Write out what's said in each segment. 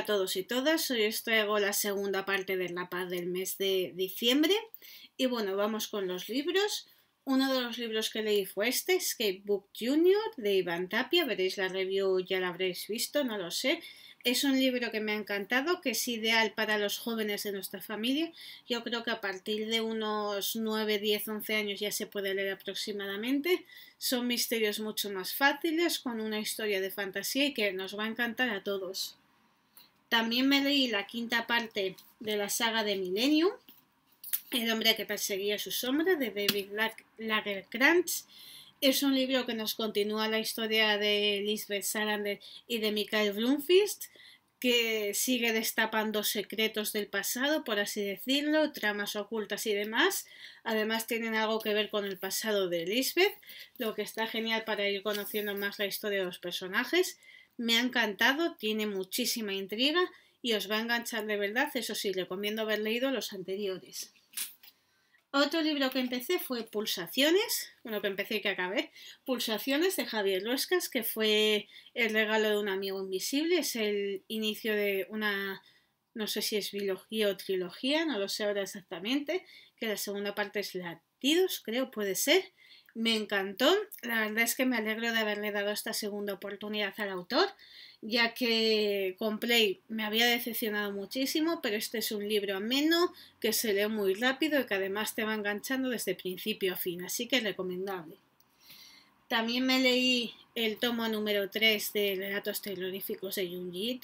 a todos y todas, hoy os traigo la segunda parte de La Paz del mes de diciembre y bueno, vamos con los libros. Uno de los libros que leí fue este, Book Junior, de Iván Tapia, veréis la review, ya la habréis visto, no lo sé. Es un libro que me ha encantado, que es ideal para los jóvenes de nuestra familia. Yo creo que a partir de unos 9, 10, 11 años ya se puede leer aproximadamente. Son misterios mucho más fáciles, con una historia de fantasía y que nos va a encantar a todos. También me leí la quinta parte de la saga de Millennium, El hombre que perseguía su sombra, de David Lagerkrantz. Es un libro que nos continúa la historia de Lisbeth Salander y de Michael Bloomfist, que sigue destapando secretos del pasado, por así decirlo, tramas ocultas y demás. Además tienen algo que ver con el pasado de Lisbeth, lo que está genial para ir conociendo más la historia de los personajes. Me ha encantado, tiene muchísima intriga y os va a enganchar de verdad, eso sí, recomiendo haber leído los anteriores. Otro libro que empecé fue Pulsaciones, bueno, que empecé y que acabé, Pulsaciones de Javier Luescas, que fue el regalo de un amigo invisible, es el inicio de una no sé si es biología o trilogía, no lo sé ahora exactamente, que la segunda parte es latidos, creo, puede ser. Me encantó, la verdad es que me alegro de haberle dado esta segunda oportunidad al autor, ya que con Play me había decepcionado muchísimo, pero este es un libro ameno, que se lee muy rápido y que además te va enganchando desde principio a fin, así que es recomendable. También me leí el tomo número 3 de Relatos Terroríficos de Junji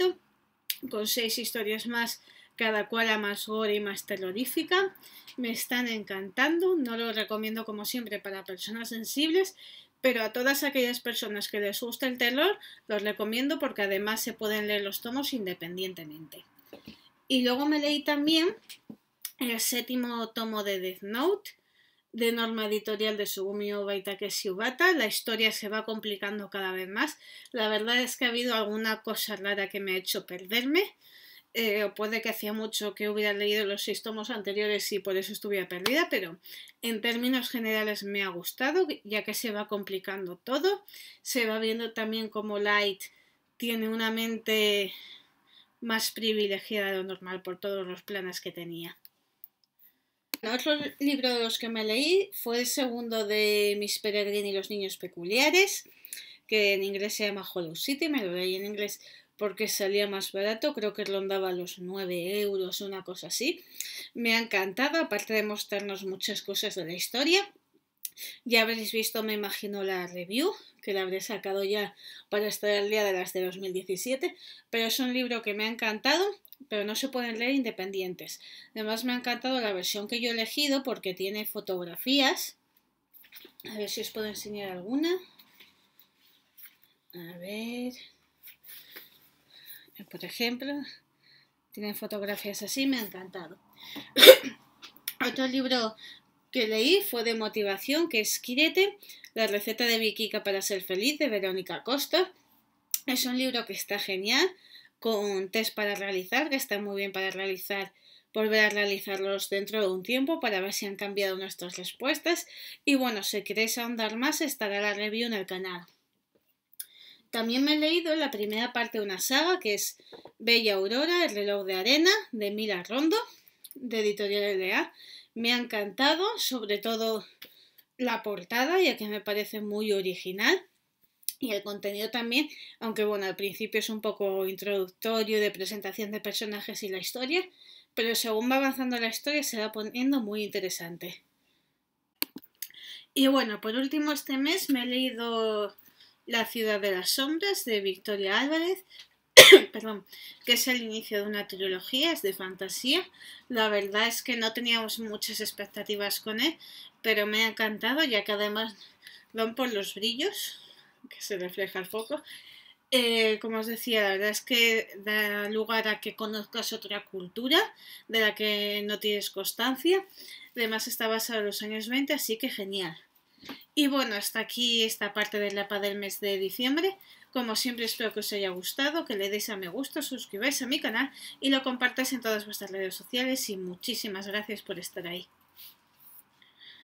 con seis historias más, cada cual a más gore y más terrorífica. Me están encantando, no lo recomiendo como siempre para personas sensibles, pero a todas aquellas personas que les gusta el terror, los recomiendo porque además se pueden leer los tomos independientemente. Y luego me leí también el séptimo tomo de Death Note, de norma editorial de Sugumi Obaitake Shibata. La historia se va complicando cada vez más. La verdad es que ha habido alguna cosa rara que me ha hecho perderme. Eh, o puede que hacía mucho que hubiera leído los seis tomos anteriores y por eso estuviera perdida, pero en términos generales me ha gustado, ya que se va complicando todo. Se va viendo también como Light tiene una mente más privilegiada de lo normal por todos los planes que tenía. Otro libro de los que me leí fue el segundo de Miss Peregrine y los niños peculiares, que en inglés se llama Hollow City, me lo leí en inglés porque salía más barato, creo que rondaba los 9 euros, una cosa así. Me ha encantado, aparte de mostrarnos muchas cosas de la historia. Ya habréis visto, me imagino, la review, que la habré sacado ya para estar al día de las de 2017, pero es un libro que me ha encantado pero no se pueden leer independientes. Además me ha encantado la versión que yo he elegido porque tiene fotografías. A ver si os puedo enseñar alguna. A ver. Eh, por ejemplo, tienen fotografías así, me ha encantado. Otro libro que leí fue de motivación, que es Quirete, la receta de Vicky para ser feliz, de Verónica Costa. Es un libro que está genial un test para realizar, que está muy bien para realizar, volver a realizarlos dentro de un tiempo para ver si han cambiado nuestras respuestas. Y bueno, si queréis ahondar más, estará la review en el canal. También me he leído la primera parte de una saga que es Bella Aurora, el reloj de arena, de Mila Rondo, de Editorial LA. Me ha encantado, sobre todo la portada, ya que me parece muy original y el contenido también, aunque bueno, al principio es un poco introductorio de presentación de personajes y la historia, pero según va avanzando la historia se va poniendo muy interesante. Y bueno, por último este mes me he leído La ciudad de las sombras de Victoria Álvarez, perdón, que es el inicio de una trilogía, es de fantasía. La verdad es que no teníamos muchas expectativas con él, pero me ha encantado ya que además van por los brillos, que se refleja el foco. Eh, como os decía, la verdad es que da lugar a que conozcas otra cultura de la que no tienes constancia. Además está basado en los años 20, así que genial. Y bueno, hasta aquí esta parte del mapa del mes de diciembre. Como siempre espero que os haya gustado, que le deis a me gusta, suscribáis a mi canal y lo compartáis en todas vuestras redes sociales y muchísimas gracias por estar ahí.